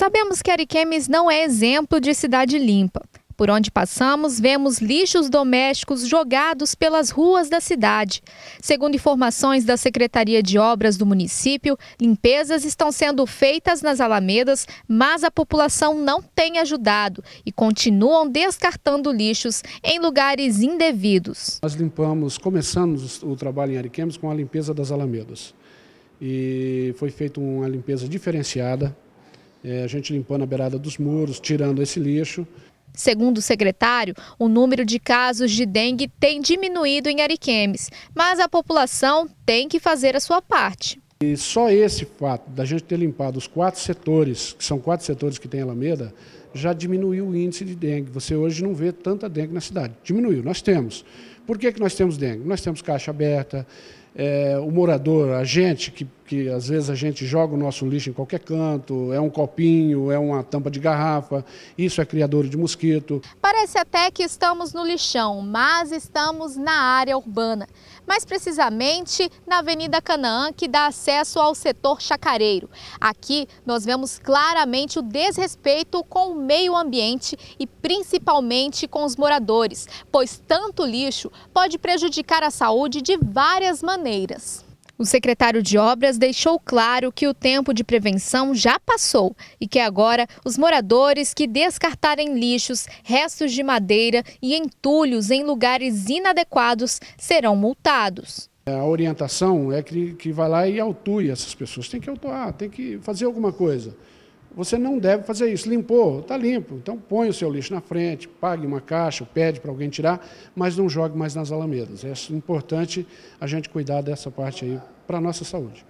Sabemos que Ariquemes não é exemplo de cidade limpa. Por onde passamos, vemos lixos domésticos jogados pelas ruas da cidade. Segundo informações da Secretaria de Obras do município, limpezas estão sendo feitas nas alamedas, mas a população não tem ajudado e continuam descartando lixos em lugares indevidos. Nós limpamos, começamos o trabalho em Ariquemes com a limpeza das alamedas. E foi feita uma limpeza diferenciada, é, a gente limpando a beirada dos muros, tirando esse lixo. Segundo o secretário, o número de casos de dengue tem diminuído em Ariquemes, mas a população tem que fazer a sua parte. E só esse fato da gente ter limpado os quatro setores, que são quatro setores que tem Alameda, já diminuiu o índice de dengue. Você hoje não vê tanta dengue na cidade. Diminuiu, nós temos. Por que, que nós temos dengue? Nós temos caixa aberta, é, o morador, a gente que que às vezes a gente joga o nosso lixo em qualquer canto, é um copinho, é uma tampa de garrafa, isso é criador de mosquito. Parece até que estamos no lixão, mas estamos na área urbana. Mais precisamente na Avenida Canaã, que dá acesso ao setor chacareiro. Aqui nós vemos claramente o desrespeito com o meio ambiente e principalmente com os moradores, pois tanto lixo pode prejudicar a saúde de várias maneiras. O secretário de Obras deixou claro que o tempo de prevenção já passou e que agora os moradores que descartarem lixos, restos de madeira e entulhos em lugares inadequados serão multados. A orientação é que, que vai lá e autue essas pessoas. Tem que autuar, tem que fazer alguma coisa. Você não deve fazer isso. Limpou, está limpo. Então põe o seu lixo na frente, pague uma caixa, pede para alguém tirar, mas não jogue mais nas alamedas. É importante a gente cuidar dessa parte aí para a nossa saúde.